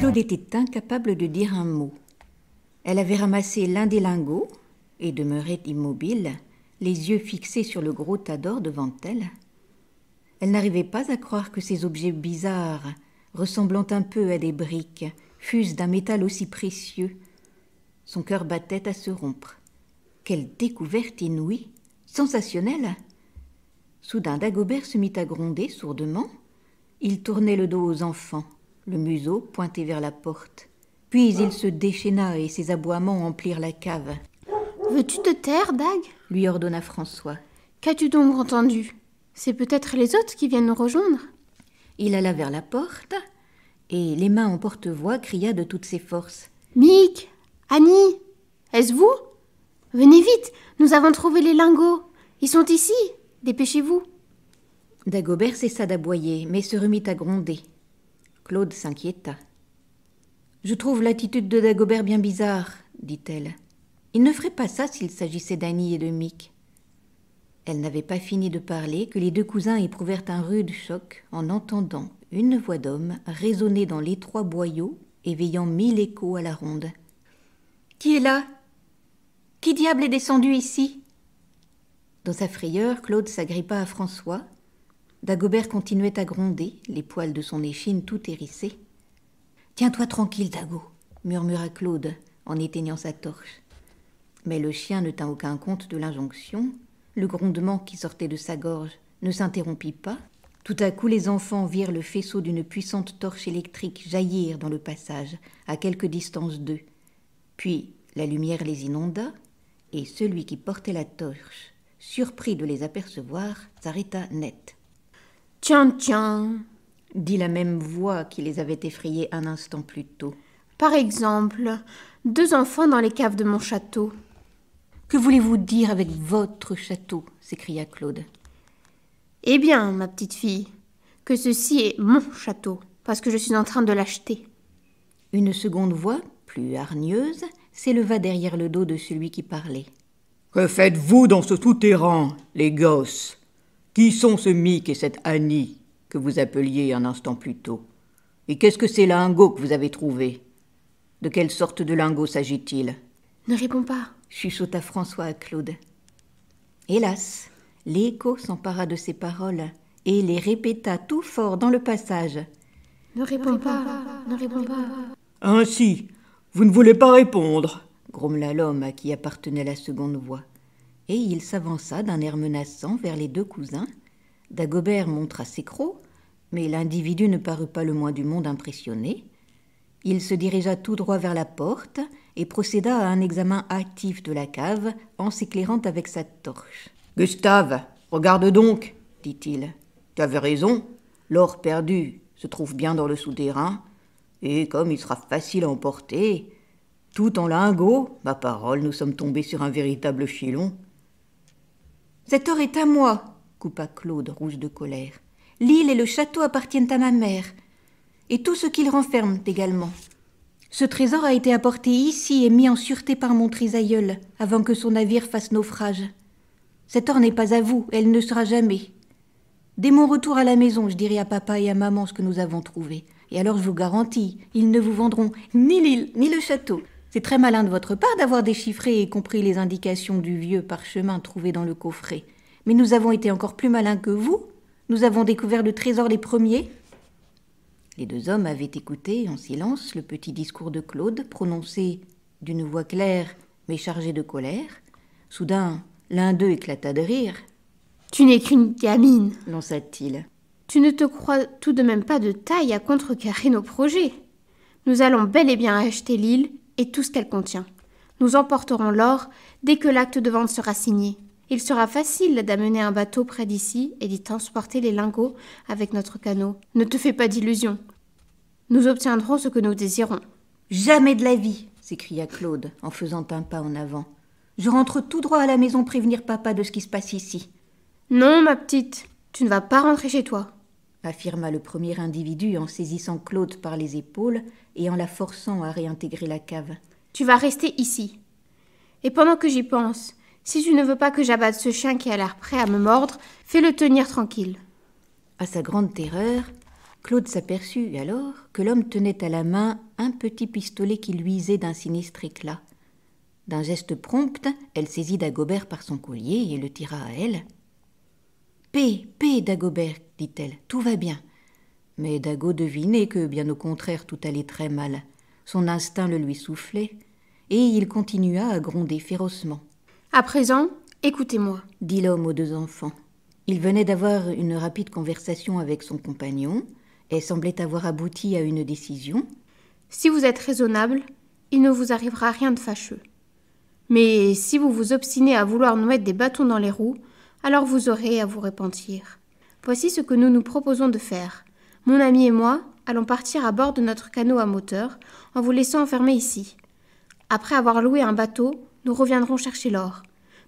Claude était incapable de dire un mot. Elle avait ramassé l'un des lingots et demeurait immobile, les yeux fixés sur le gros tas d'or devant elle. Elle n'arrivait pas à croire que ces objets bizarres, ressemblant un peu à des briques, fussent d'un métal aussi précieux. Son cœur battait à se rompre. Quelle découverte inouïe, sensationnelle Soudain, Dagobert se mit à gronder sourdement. Il tournait le dos aux enfants le museau pointé vers la porte. Puis il se déchaîna et ses aboiements emplirent la cave. Veux-tu te taire, Dag lui ordonna François. Qu'as-tu donc entendu C'est peut-être les autres qui viennent nous rejoindre. Il alla vers la porte et, les mains en porte-voix, cria de toutes ses forces. Mick Annie Est-ce vous Venez vite Nous avons trouvé les lingots Ils sont ici Dépêchez-vous Dagobert cessa d'aboyer, mais se remit à gronder. Claude s'inquiéta. Je trouve l'attitude de Dagobert bien bizarre, dit-elle. Il ne ferait pas ça s'il s'agissait d'Annie et de Mick. Elle n'avait pas fini de parler que les deux cousins éprouvèrent un rude choc en entendant une voix d'homme résonner dans l'étroit boyau, éveillant mille échos à la ronde. Qui est là Qui diable est descendu ici Dans sa frayeur, Claude s'agrippa à François, Dagobert continuait à gronder, les poils de son échine tout hérissés. Tiens-toi tranquille, Dago, murmura Claude en éteignant sa torche. Mais le chien ne tint aucun compte de l'injonction. Le grondement qui sortait de sa gorge ne s'interrompit pas. Tout à coup, les enfants virent le faisceau d'une puissante torche électrique jaillir dans le passage, à quelque distance d'eux. Puis la lumière les inonda, et celui qui portait la torche, surpris de les apercevoir, s'arrêta net. Tiens, tiens, dit la même voix qui les avait effrayés un instant plus tôt. Par exemple, deux enfants dans les caves de mon château. Que voulez-vous dire avec votre château s'écria Claude. Eh bien, ma petite fille, que ceci est mon château, parce que je suis en train de l'acheter. Une seconde voix, plus hargneuse, s'éleva derrière le dos de celui qui parlait. Que faites-vous dans ce tout les gosses qui sont ce Mick et cette Annie que vous appeliez un instant plus tôt Et qu'est-ce que ces lingots que vous avez trouvés De quelle sorte de lingots s'agit-il Ne réponds pas, chuchota François à Claude. Hélas, l'écho s'empara de ces paroles et les répéta tout fort dans le passage. Ne réponds, pas, ne réponds pas. Ainsi, vous ne voulez pas répondre, grommela l'homme à qui appartenait la seconde voix et il s'avança d'un air menaçant vers les deux cousins. Dagobert montra ses crocs, mais l'individu ne parut pas le moins du monde impressionné. Il se dirigea tout droit vers la porte et procéda à un examen actif de la cave en s'éclairant avec sa torche. Gustave, regarde donc, dit-il. Tu avais raison, l'or perdu se trouve bien dans le souterrain, et comme il sera facile à emporter, tout en lingot, ma parole, nous sommes tombés sur un véritable filon. « Cet or est à moi, coupa Claude, rouge de colère. L'île et le château appartiennent à ma mère, et tout ce qu'ils renferment également. Ce trésor a été apporté ici et mis en sûreté par mon trisaïeul, avant que son navire fasse naufrage. Cet or n'est pas à vous, elle ne sera jamais. Dès mon retour à la maison, je dirai à papa et à maman ce que nous avons trouvé. Et alors je vous garantis, ils ne vous vendront ni l'île ni le château. C'est très malin de votre part d'avoir déchiffré et compris les indications du vieux parchemin trouvé dans le coffret. Mais nous avons été encore plus malins que vous. Nous avons découvert le trésor les premiers. Les deux hommes avaient écouté en silence le petit discours de Claude, prononcé d'une voix claire mais chargée de colère. Soudain, l'un d'eux éclata de rire. Tu n'es qu'une gamine, lança-t-il. Tu ne te crois tout de même pas de taille à contrecarrer nos projets. Nous allons bel et bien acheter l'île et tout ce qu'elle contient. Nous emporterons l'or dès que l'acte de vente sera signé. Il sera facile d'amener un bateau près d'ici et d'y transporter les lingots avec notre canot. Ne te fais pas d'illusions. Nous obtiendrons ce que nous désirons. Jamais de la vie s'écria Claude en faisant un pas en avant. Je rentre tout droit à la maison prévenir papa de ce qui se passe ici. Non, ma petite, tu ne vas pas rentrer chez toi affirma le premier individu en saisissant Claude par les épaules et en la forçant à réintégrer la cave. Tu vas rester ici. Et pendant que j'y pense, si tu ne veux pas que j'abatte ce chien qui a l'air prêt à me mordre, fais-le tenir tranquille. À sa grande terreur, Claude s'aperçut alors que l'homme tenait à la main un petit pistolet qui luisait d'un sinistre éclat. D'un geste prompt, elle saisit Dagobert par son collier et le tira à elle. Paix, paix, Dagobert, dit-elle, tout va bien. Mais Dago devinait que, bien au contraire, tout allait très mal. Son instinct le lui soufflait, et il continua à gronder férocement. À présent, écoutez-moi, dit l'homme aux deux enfants. Il venait d'avoir une rapide conversation avec son compagnon, et semblait avoir abouti à une décision. Si vous êtes raisonnable, il ne vous arrivera rien de fâcheux. Mais si vous vous obstinez à vouloir nous mettre des bâtons dans les roues, alors vous aurez à vous repentir. Voici ce que nous nous proposons de faire. Mon ami et moi allons partir à bord de notre canot à moteur en vous laissant enfermer ici. Après avoir loué un bateau, nous reviendrons chercher l'or.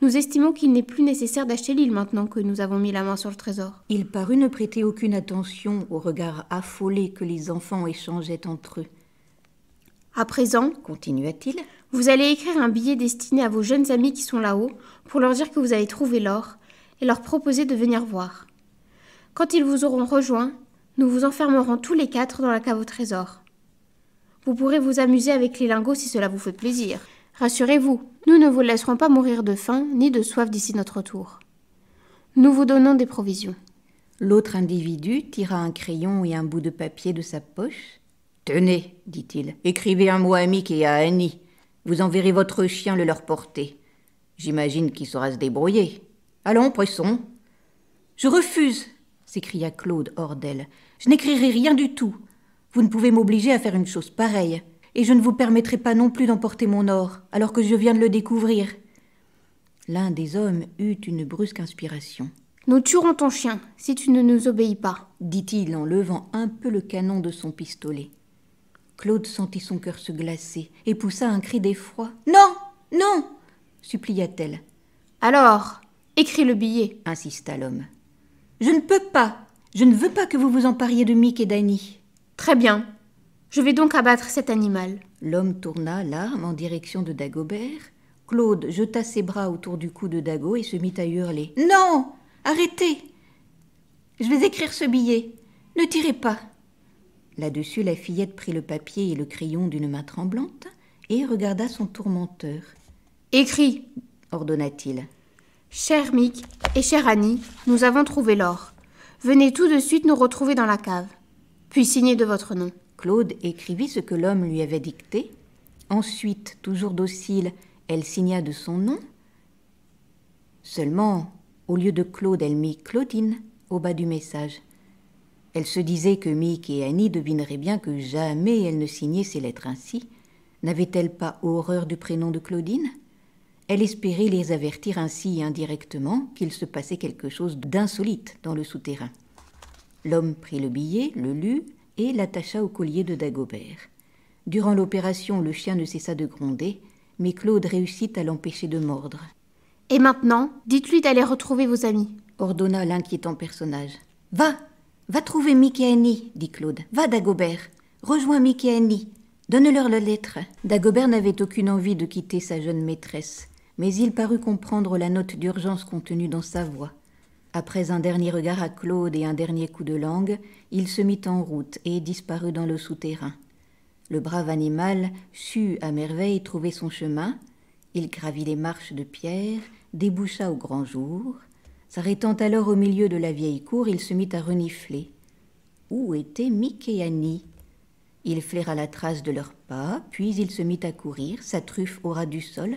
Nous estimons qu'il n'est plus nécessaire d'acheter l'île maintenant que nous avons mis la main sur le trésor. Il parut ne prêter aucune attention au regard affolé que les enfants échangeaient entre eux. À présent, continua-t-il, vous allez écrire un billet destiné à vos jeunes amis qui sont là-haut pour leur dire que vous avez trouvé l'or et leur proposer de venir voir. Quand ils vous auront rejoint, nous vous enfermerons tous les quatre dans la cave au trésor. Vous pourrez vous amuser avec les lingots si cela vous fait plaisir. Rassurez-vous, nous ne vous laisserons pas mourir de faim ni de soif d'ici notre tour. Nous vous donnons des provisions. L'autre individu tira un crayon et un bout de papier de sa poche. Tenez, dit-il, écrivez un mot à Mick et à Annie. Vous enverrez votre chien le leur porter. J'imagine qu'il saura se débrouiller. Allons, poisson !»« Je refuse, s'écria Claude hors d'elle. Je n'écrirai rien du tout. Vous ne pouvez m'obliger à faire une chose pareille, et je ne vous permettrai pas non plus d'emporter mon or, alors que je viens de le découvrir. L'un des hommes eut une brusque inspiration. Nous tuerons ton chien, si tu ne nous obéis pas, dit-il en levant un peu le canon de son pistolet. Claude sentit son cœur se glacer et poussa un cri d'effroi. Non, non, supplia-t-elle. Alors, Écris le billet, insista l'homme. Je ne peux pas. Je ne veux pas que vous vous empariez de Mick et d'Annie. Très bien. Je vais donc abattre cet animal. L'homme tourna l'arme en direction de Dagobert. Claude jeta ses bras autour du cou de Dago et se mit à hurler. Non Arrêtez Je vais écrire ce billet. Ne tirez pas. Là-dessus, la fillette prit le papier et le crayon d'une main tremblante et regarda son tourmenteur. Écris ordonna-t-il. Cher Mick et chère Annie, nous avons trouvé l'or. Venez tout de suite nous retrouver dans la cave, puis signez de votre nom. Claude écrivit ce que l'homme lui avait dicté. Ensuite, toujours docile, elle signa de son nom. Seulement, au lieu de Claude, elle mit Claudine au bas du message. Elle se disait que Mick et Annie devineraient bien que jamais elle ne signait ses lettres ainsi. N'avait-elle pas horreur du prénom de Claudine elle espérait les avertir ainsi indirectement qu'il se passait quelque chose d'insolite dans le souterrain. L'homme prit le billet, le lut et l'attacha au collier de Dagobert. Durant l'opération, le chien ne cessa de gronder, mais Claude réussit à l'empêcher de mordre. Et maintenant, dites-lui d'aller retrouver vos amis, ordonna l'inquiétant personnage. Va Va trouver Mickey dit Claude. Va, Dagobert Rejoins Mickey Donne-leur la lettre. Dagobert n'avait aucune envie de quitter sa jeune maîtresse mais il parut comprendre la note d'urgence contenue dans sa voix. Après un dernier regard à Claude et un dernier coup de langue, il se mit en route et disparut dans le souterrain. Le brave animal sut à merveille trouver son chemin. Il gravit les marches de pierre, déboucha au grand jour. S'arrêtant alors au milieu de la vieille cour, il se mit à renifler. Où étaient Mickey et Annie Il flaira la trace de leurs pas, puis il se mit à courir, sa truffe au ras du sol,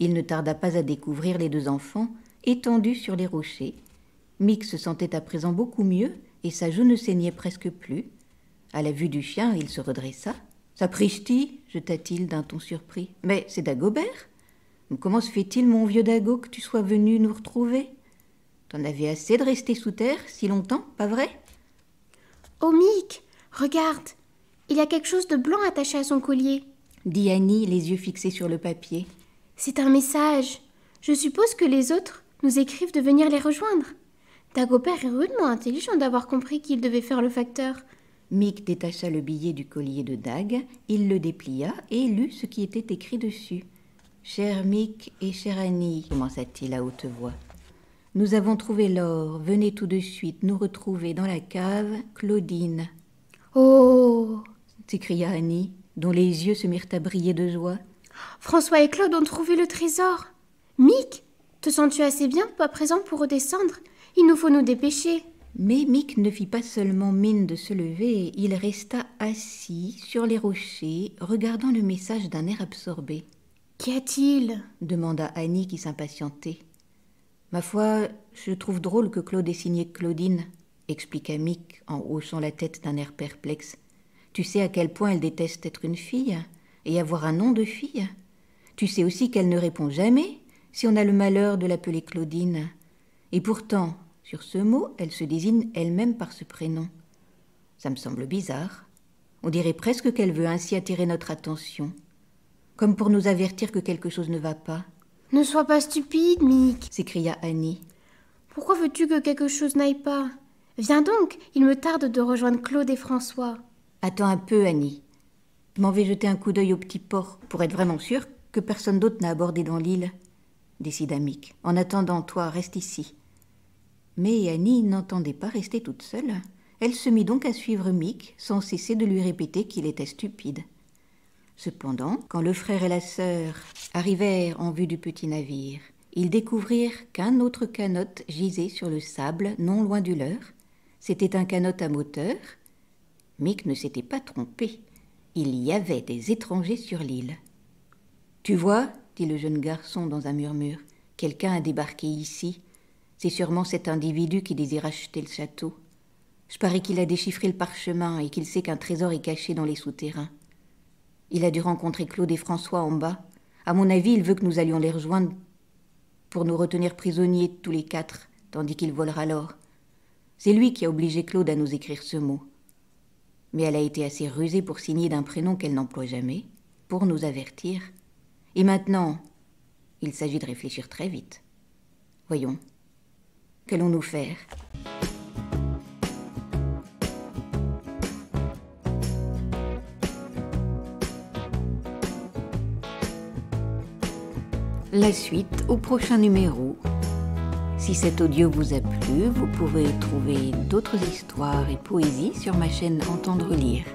il ne tarda pas à découvrir les deux enfants étendus sur les rochers. Mick se sentait à présent beaucoup mieux et sa joue ne saignait presque plus. À la vue du chien, il se redressa. Sapristi jeta-t-il d'un ton surpris. Mais c'est Dagobert Comment se fait-il, mon vieux Dago, que tu sois venu nous retrouver T'en avais assez de rester sous terre si longtemps, pas vrai Oh, Mick Regarde Il y a quelque chose de blanc attaché à son collier dit Annie, les yeux fixés sur le papier. C'est un message. Je suppose que les autres nous écrivent de venir les rejoindre. Dagobert est rudement intelligent d'avoir compris qu'il devait faire le facteur. Mick détacha le billet du collier de Dag, il le déplia et lut ce qui était écrit dessus. Cher Mick et chère Annie, commença-t-il à haute voix, nous avons trouvé l'or. Venez tout de suite nous retrouver dans la cave, Claudine. Oh s'écria Annie, dont les yeux se mirent à briller de joie. François et Claude ont trouvé le trésor. Mick, te sens-tu assez bien à présent pour redescendre Il nous faut nous dépêcher. Mais Mick ne fit pas seulement mine de se lever, il resta assis sur les rochers, regardant le message d'un air absorbé. Qu'y a-t-il demanda Annie qui s'impatientait. Ma foi, je trouve drôle que Claude ait signé Claudine, expliqua Mick en haussant la tête d'un air perplexe. Tu sais à quel point elle déteste être une fille et avoir un nom de fille. Tu sais aussi qu'elle ne répond jamais si on a le malheur de l'appeler Claudine. Et pourtant, sur ce mot, elle se désigne elle-même par ce prénom. Ça me semble bizarre. On dirait presque qu'elle veut ainsi attirer notre attention, comme pour nous avertir que quelque chose ne va pas. Ne sois pas stupide, Mick, s'écria Annie. Pourquoi veux-tu que quelque chose n'aille pas Viens donc, il me tarde de rejoindre Claude et François. Attends un peu, Annie m'en vais jeter un coup d'œil au petit port pour être vraiment sûr que personne d'autre n'a abordé dans l'île, décida Mick. En attendant, toi, reste ici. Mais Annie n'entendait pas rester toute seule. Elle se mit donc à suivre Mick sans cesser de lui répéter qu'il était stupide. Cependant, quand le frère et la sœur arrivèrent en vue du petit navire, ils découvrirent qu'un autre canot gisait sur le sable non loin du leur. C'était un canot à moteur. Mick ne s'était pas trompé. Il y avait des étrangers sur l'île. Tu vois, dit le jeune garçon dans un murmure, quelqu'un a débarqué ici. C'est sûrement cet individu qui désire acheter le château. Je parie qu'il a déchiffré le parchemin et qu'il sait qu'un trésor est caché dans les souterrains. Il a dû rencontrer Claude et François en bas. À mon avis, il veut que nous allions les rejoindre pour nous retenir prisonniers tous les quatre, tandis qu'il volera l'or. C'est lui qui a obligé Claude à nous écrire ce mot mais elle a été assez rusée pour signer d'un prénom qu'elle n'emploie jamais, pour nous avertir. Et maintenant, il s'agit de réfléchir très vite. Voyons, qu'allons-nous faire La suite au prochain numéro. Si cet audio vous a plu, vous pouvez trouver d'autres histoires et poésies sur ma chaîne Entendre lire.